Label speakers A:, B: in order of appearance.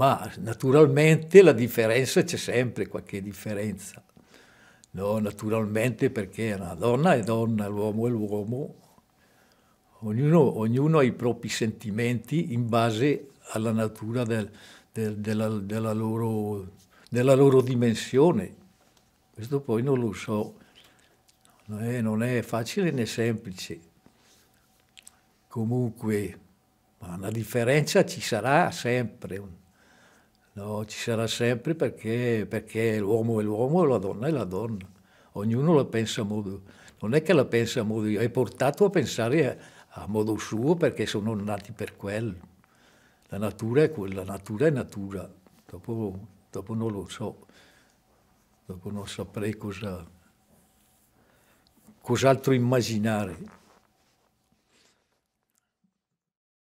A: Ma naturalmente la differenza c'è sempre, qualche differenza. No, naturalmente perché la donna è donna, l'uomo è l'uomo. Ognuno, ognuno, ha i propri sentimenti in base alla natura del, del, della, della, loro, della, loro, dimensione. Questo poi non lo so, non è, non è facile né semplice. Comunque, ma una differenza ci sarà sempre. No, ci sarà sempre perché, perché l'uomo è l'uomo e la donna è la donna. Ognuno la pensa a modo, non è che la pensa a modo, è portato a pensare a, a modo suo perché sono nati per quello. La natura è quella, la natura è natura, dopo, dopo non lo so, dopo non saprei cosa, cos'altro immaginare.